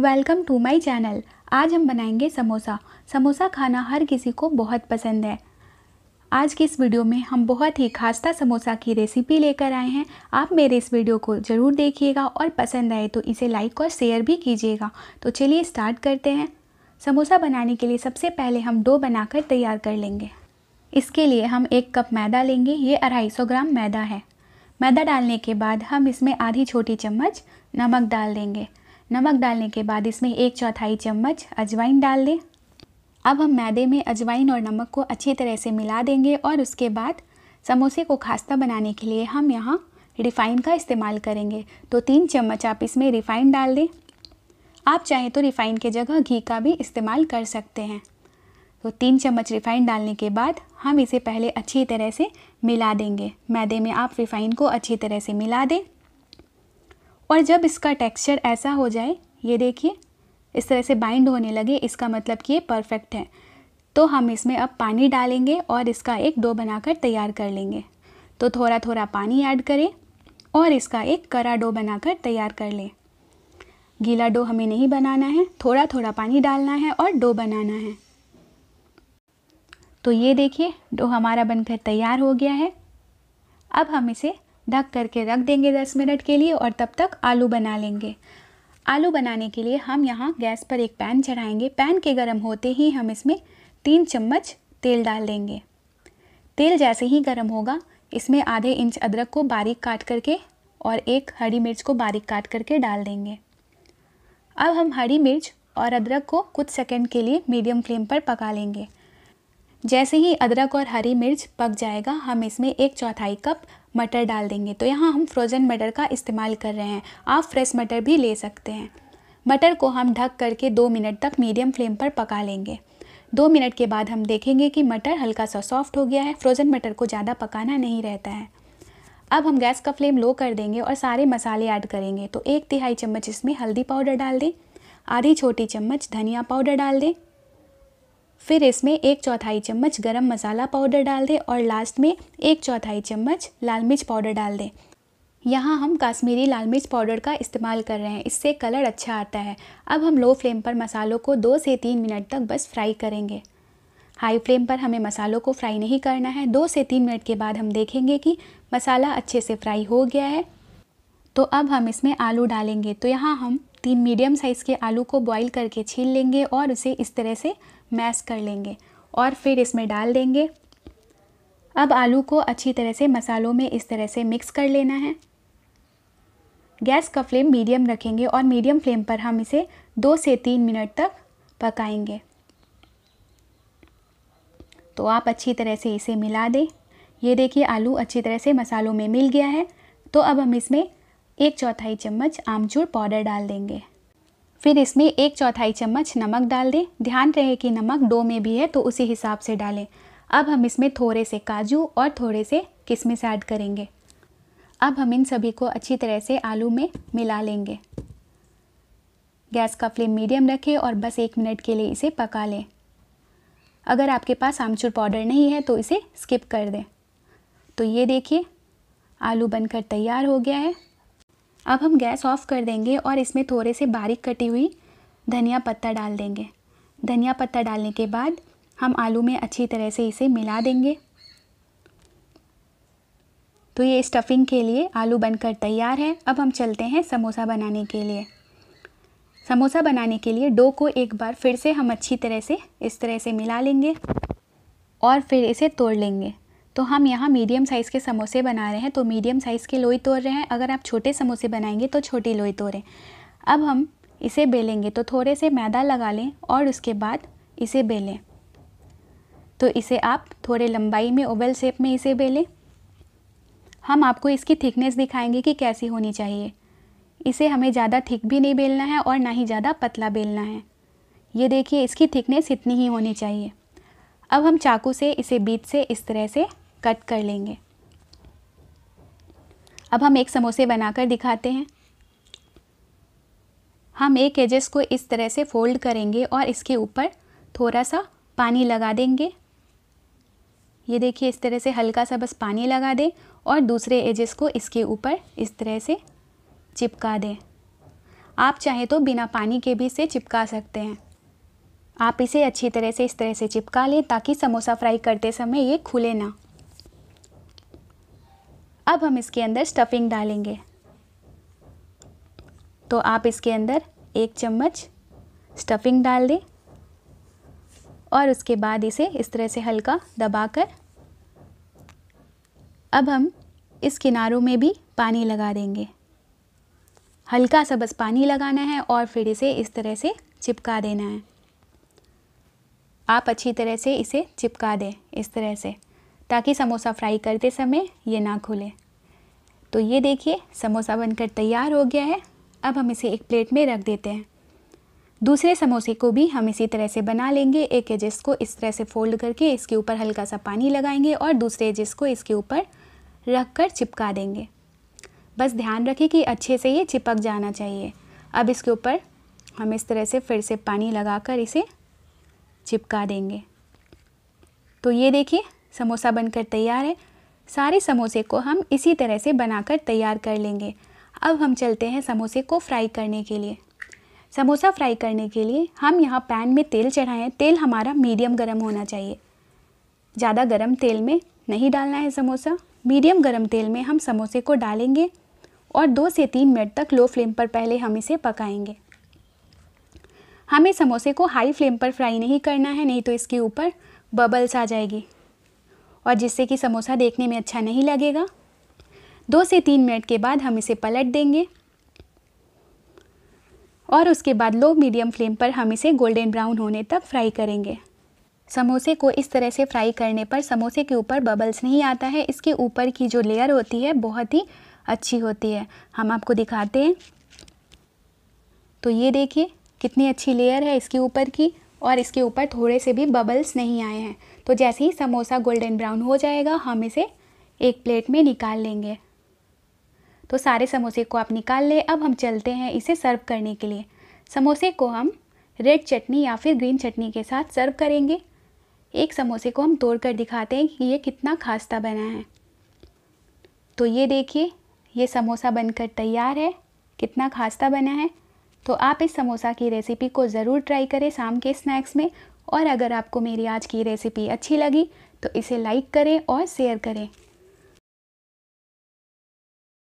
welcome to my channel आज हम बनाएंगे समोसा समोसा खाना हर किसी को बहुत पसंद है आज की इस वीडियो में हम बहुत ही खास्ता समोसा की रेसिपी लेकर आए हैं आप मेरे इस वीडियो को ज़रूर देखिएगा और पसंद आए तो इसे लाइक और शेयर भी कीजिएगा तो चलिए स्टार्ट करते हैं समोसा बनाने के लिए सबसे पहले हम डो बनाकर तैयार कर लेंगे इसके लिए हम एक कप मैदा लेंगे ये अढ़ाई ग्राम मैदा है मैदा डालने के बाद हम इसमें आधी छोटी चम्मच नमक डाल देंगे नमक डालने के बाद इसमें एक चौथाई चम्मच अजवाइन डाल दें अब हम मैदे में अजवाइन और नमक को अच्छी तरह से मिला देंगे और उसके बाद समोसे को खास्ता बनाने के लिए हम यहाँ रिफ़ाइन का इस्तेमाल करेंगे तो तीन चम्मच आप इसमें रिफ़ाइन डाल दें आप चाहें तो रिफ़ाइन की जगह घी का भी इस्तेमाल कर सकते हैं तो तीन चम्मच रिफ़ाइन डालने के बाद हम इसे पहले अच्छी तरह से मिला देंगे मैदे में आप रिफ़ाइन को अच्छी तरह से मिला दें और जब इसका टेक्सचर ऐसा हो जाए ये देखिए इस तरह से बाइंड होने लगे इसका मतलब कि ये परफेक्ट है तो हम इसमें अब पानी डालेंगे और इसका एक डो बनाकर तैयार कर लेंगे तो थोड़ा थोड़ा पानी ऐड करें और इसका एक करा डो बनाकर तैयार कर लें गीला डो हमें नहीं बनाना है थोड़ा थोड़ा पानी डालना है और डो बनाना है तो ये देखिए डो हमारा बनकर तैयार हो गया है अब हम इसे ढक करके रख देंगे दस मिनट के लिए और तब तक आलू बना लेंगे आलू बनाने के लिए हम यहाँ गैस पर एक पैन चढ़ाएंगे पैन के गर्म होते ही हम इसमें तीन चम्मच तेल डाल देंगे तेल जैसे ही गर्म होगा इसमें आधे इंच अदरक को बारीक काट करके और एक हरी मिर्च को बारीक काट करके डाल देंगे अब हम हरी मिर्च और अदरक को कुछ सेकंड के लिए मीडियम फ्लेम पर पका लेंगे जैसे ही अदरक और हरी मिर्च पक जाएगा हम इसमें एक चौथाई कप मटर डाल देंगे तो यहाँ हम फ्रोज़न मटर का इस्तेमाल कर रहे हैं आप फ्रेश मटर भी ले सकते हैं मटर को हम ढक करके दो मिनट तक मीडियम फ्लेम पर पका लेंगे दो मिनट के बाद हम देखेंगे कि मटर हल्का सा सॉफ्ट हो गया है फ्रोज़न मटर को ज़्यादा पकाना नहीं रहता है अब हम गैस का फ्लेम लो कर देंगे और सारे मसाले ऐड करेंगे तो एक तिहाई चम्मच इसमें हल्दी पाउडर डाल दें आधी छोटी चम्मच धनिया पाउडर डाल दें फिर इसमें एक चौथाई चम्मच गरम मसाला पाउडर डाल दें और लास्ट में एक चौथाई चम्मच लाल मिर्च पाउडर डाल दें यहाँ हम काश्मीरी लाल मिर्च पाउडर का इस्तेमाल कर रहे हैं इससे कलर अच्छा आता है अब हम लो फ्लेम पर मसालों को दो से तीन मिनट तक बस फ्राई करेंगे हाई फ्लेम पर हमें मसालों को फ्राई नहीं करना है दो से तीन मिनट के बाद हम देखेंगे कि मसाला अच्छे से फ्राई हो गया है तो अब हम इसमें आलू डालेंगे तो यहाँ हम तीन मीडियम साइज़ के आलू को बॉईल करके छील लेंगे और उसे इस तरह से मैश कर लेंगे और फिर इसमें डाल देंगे अब आलू को अच्छी तरह से मसालों में इस तरह से मिक्स कर लेना है गैस का फ्लेम मीडियम रखेंगे और मीडियम फ्लेम पर हम इसे दो से तीन मिनट तक पकाएंगे तो आप अच्छी तरह से इसे मिला दें ये देखिए आलू अच्छी तरह से मसालों में मिल गया है तो अब हम इसमें एक चौथाई चम्मच आमचूर पाउडर डाल देंगे फिर इसमें एक चौथाई चम्मच नमक डाल दें ध्यान रहे कि नमक डो में भी है तो उसी हिसाब से डालें अब हम इसमें थोड़े से काजू और थोड़े से किशमिश ऐड करेंगे अब हम इन सभी को अच्छी तरह से आलू में मिला लेंगे गैस का फ्लेम मीडियम रखें और बस एक मिनट के लिए इसे पका लें अगर आपके पास आमचूर पाउडर नहीं है तो इसे स्किप कर दें तो ये देखिए आलू बनकर तैयार हो गया है अब हम गैस ऑफ कर देंगे और इसमें थोड़े से बारीक कटी हुई धनिया पत्ता डाल देंगे धनिया पत्ता डालने के बाद हम आलू में अच्छी तरह से इसे मिला देंगे तो ये स्टफिंग के लिए आलू बनकर तैयार है अब हम चलते हैं समोसा बनाने के लिए समोसा बनाने के लिए डो को एक बार फिर से हम अच्छी तरह से इस तरह से मिला लेंगे और फिर इसे तोड़ लेंगे तो हम यहाँ मीडियम साइज़ के समोसे बना रहे हैं तो मीडियम साइज़ के लोई तोड़ रहे हैं अगर आप छोटे समोसे बनाएंगे तो छोटी लोई तोड़ें अब हम इसे बेलेंगे तो थोड़े से मैदा लगा लें और उसके बाद इसे बेलें तो इसे आप थोड़े लंबाई में ओवल शेप में इसे बेलें हम आपको इसकी थिकनेस दिखाएंगे कि कैसी होनी चाहिए इसे हमें ज़्यादा थिक भी नहीं बेलना है और ना ही ज़्यादा पतला बेलना है ये देखिए इसकी थिकनेस इतनी ही होनी चाहिए अब हम चाकू से इसे बीच से इस तरह से कट कर लेंगे अब हम एक समोसे बनाकर दिखाते हैं हम एक एजेस को इस तरह से फोल्ड करेंगे और इसके ऊपर थोड़ा सा पानी लगा देंगे ये देखिए इस तरह से हल्का सा बस पानी लगा दें और दूसरे एजेस को इसके ऊपर इस तरह से चिपका दें आप चाहे तो बिना पानी के भी इसे चिपका सकते हैं आप इसे अच्छी तरह से इस तरह से चिपका लें ताकि समोसा फ्राई करते समय ये खुले ना अब हम इसके अंदर स्टफिंग डालेंगे तो आप इसके अंदर एक चम्मच स्टफिंग डाल दें और उसके बाद इसे इस तरह से हल्का दबाकर अब हम इस किनारों में भी पानी लगा देंगे हल्का सा बस पानी लगाना है और फिर इसे इस तरह से चिपका देना है आप अच्छी तरह से इसे चिपका दें इस तरह से ताकि समोसा फ्राई करते समय ये ना खुले तो ये देखिए समोसा बनकर तैयार हो गया है अब हम इसे एक प्लेट में रख देते हैं दूसरे समोसे को भी हम इसी तरह से बना लेंगे एक एजेस को इस तरह से फोल्ड करके इसके ऊपर हल्का सा पानी लगाएंगे और दूसरे एजेस को इसके ऊपर रख कर चिपका देंगे बस ध्यान रखें कि अच्छे से ये चिपक जाना चाहिए अब इसके ऊपर हम इस तरह से फिर से पानी लगा कर इसे चिपका देंगे तो ये देखिए समोसा बनकर तैयार है सारे समोसे को हम इसी तरह से बनाकर तैयार कर लेंगे अब हम चलते हैं समोसे को फ्राई करने के लिए समोसा फ्राई करने के लिए हम यहाँ पैन में तेल चढ़ाएं तेल हमारा मीडियम गर्म होना चाहिए ज़्यादा गर्म तेल में नहीं डालना है समोसा मीडियम गर्म तेल में हम समोसे को डालेंगे और दो से तीन मिनट तक लो फ्लेम पर पहले हम इसे पकाएंगे हमें समोसे को हाई फ्लेम पर फ्राई नहीं करना है नहीं तो इसके ऊपर बबल्स आ जाएगी और जिससे कि समोसा देखने में अच्छा नहीं लगेगा दो से तीन मिनट के बाद हम इसे पलट देंगे और उसके बाद लो मीडियम फ्लेम पर हम इसे गोल्डन ब्राउन होने तक फ्राई करेंगे समोसे को इस तरह से फ्राई करने पर समोसे के ऊपर बबल्स नहीं आता है इसके ऊपर की जो लेयर होती है बहुत ही अच्छी होती है हम आपको दिखाते हैं तो ये देखिए कितनी अच्छी लेयर है इसके ऊपर की और इसके ऊपर थोड़े से भी बबल्स नहीं आए हैं तो जैसे ही समोसा गोल्डन ब्राउन हो जाएगा हम इसे एक प्लेट में निकाल लेंगे तो सारे समोसे को आप निकाल लें अब हम चलते हैं इसे सर्व करने के लिए समोसे को हम रेड चटनी या फिर ग्रीन चटनी के साथ सर्व करेंगे एक समोसे को हम तोड़ कर दिखाते हैं कि ये कितना खास्ता बना है तो ये देखिए ये समोसा बनकर तैयार है कितना खास्ता बना है तो आप इस समोसा की रेसिपी को ज़रूर ट्राई करें शाम के स्नैक्स में और अगर आपको मेरी आज की रेसिपी अच्छी लगी तो इसे लाइक करें और शेयर करें